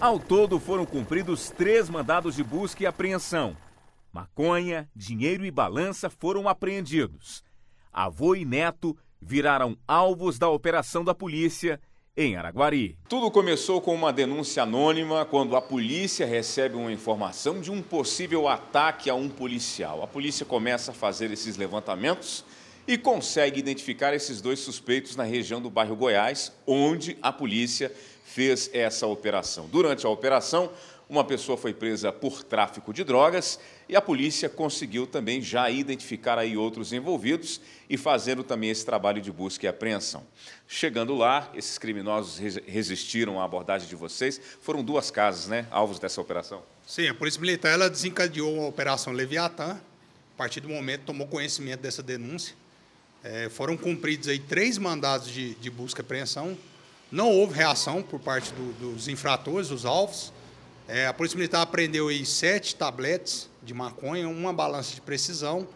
Ao todo, foram cumpridos três mandados de busca e apreensão. Maconha, dinheiro e balança foram apreendidos. Avô e neto viraram alvos da operação da polícia em Araguari. Tudo começou com uma denúncia anônima quando a polícia recebe uma informação de um possível ataque a um policial. A polícia começa a fazer esses levantamentos e consegue identificar esses dois suspeitos na região do bairro Goiás, onde a polícia fez essa operação. Durante a operação, uma pessoa foi presa por tráfico de drogas e a polícia conseguiu também já identificar aí outros envolvidos e fazendo também esse trabalho de busca e apreensão. Chegando lá, esses criminosos resistiram à abordagem de vocês. Foram duas casas, né, alvos dessa operação? Sim, a polícia militar ela desencadeou a operação Leviatã. A partir do momento tomou conhecimento dessa denúncia. É, foram cumpridos aí três mandados de, de busca e apreensão não houve reação por parte do, dos infratores, dos alvos. É, a Polícia Militar apreendeu aí sete tabletes de maconha, uma balança de precisão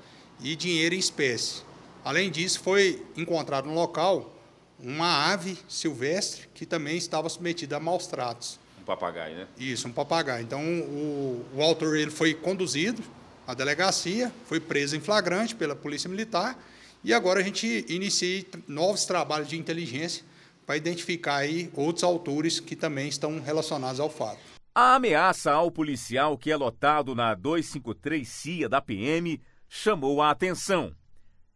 e dinheiro em espécie. Além disso, foi encontrado no local uma ave silvestre que também estava submetida a maus tratos. Um papagaio, né? Isso, um papagaio. Então, o, o autor ele foi conduzido à delegacia, foi preso em flagrante pela Polícia Militar e agora a gente inicia novos trabalhos de inteligência para identificar aí outros autores que também estão relacionados ao fato. A ameaça ao policial que é lotado na 253 CIA da PM chamou a atenção.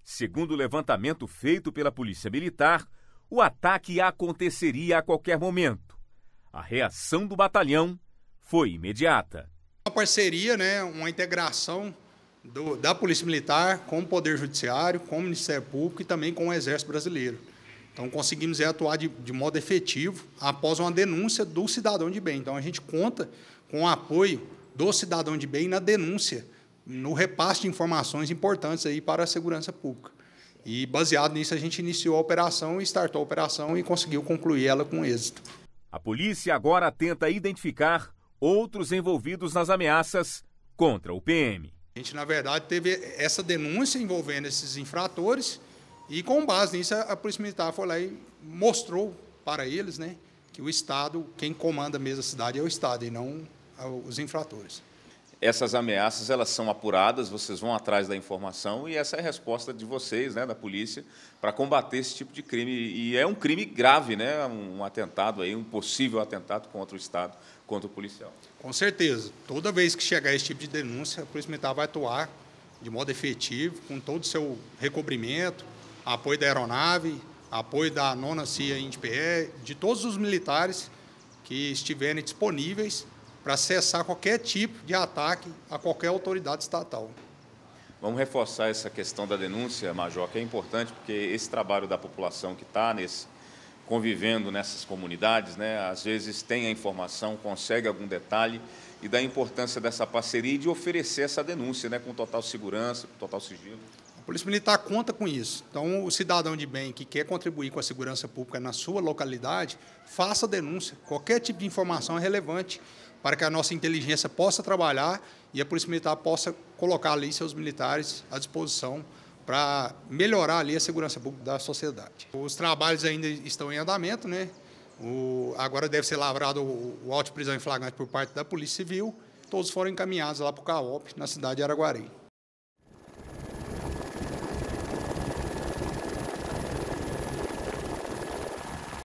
Segundo o levantamento feito pela Polícia Militar, o ataque aconteceria a qualquer momento. A reação do batalhão foi imediata. Uma parceria, né, uma integração do, da Polícia Militar com o Poder Judiciário, com o Ministério Público e também com o Exército Brasileiro. Então, conseguimos atuar de, de modo efetivo após uma denúncia do cidadão de bem. Então, a gente conta com o apoio do cidadão de bem na denúncia, no repasse de informações importantes aí para a segurança pública. E, baseado nisso, a gente iniciou a operação, startou a operação e conseguiu concluir ela com êxito. A polícia agora tenta identificar outros envolvidos nas ameaças contra o PM. A gente, na verdade, teve essa denúncia envolvendo esses infratores e com base nisso, a Polícia Militar foi lá e mostrou para eles né, que o Estado, quem comanda mesmo a cidade é o Estado e não os infratores. Essas ameaças elas são apuradas, vocês vão atrás da informação e essa é a resposta de vocês, né, da polícia, para combater esse tipo de crime. E é um crime grave, né, um atentado aí, um possível atentado contra o Estado, contra o policial. Com certeza. Toda vez que chegar esse tipo de denúncia, a Polícia Militar vai atuar de modo efetivo, com todo o seu recobrimento, apoio da aeronave, apoio da nona CIA INPE, de todos os militares que estiverem disponíveis para cessar qualquer tipo de ataque a qualquer autoridade estatal. Vamos reforçar essa questão da denúncia, Major, que é importante, porque esse trabalho da população que está nesse, convivendo nessas comunidades, né, às vezes tem a informação, consegue algum detalhe, e da importância dessa parceria e de oferecer essa denúncia né, com total segurança, com total sigilo. Polícia Militar conta com isso. Então, o cidadão de bem que quer contribuir com a segurança pública na sua localidade, faça denúncia. Qualquer tipo de informação é relevante para que a nossa inteligência possa trabalhar e a Polícia Militar possa colocar ali seus militares à disposição para melhorar ali a segurança pública da sociedade. Os trabalhos ainda estão em andamento, né? O, agora deve ser lavrado o, o auto de prisão em flagrante por parte da Polícia Civil. Todos foram encaminhados lá para o CAOP, na cidade de Araguari.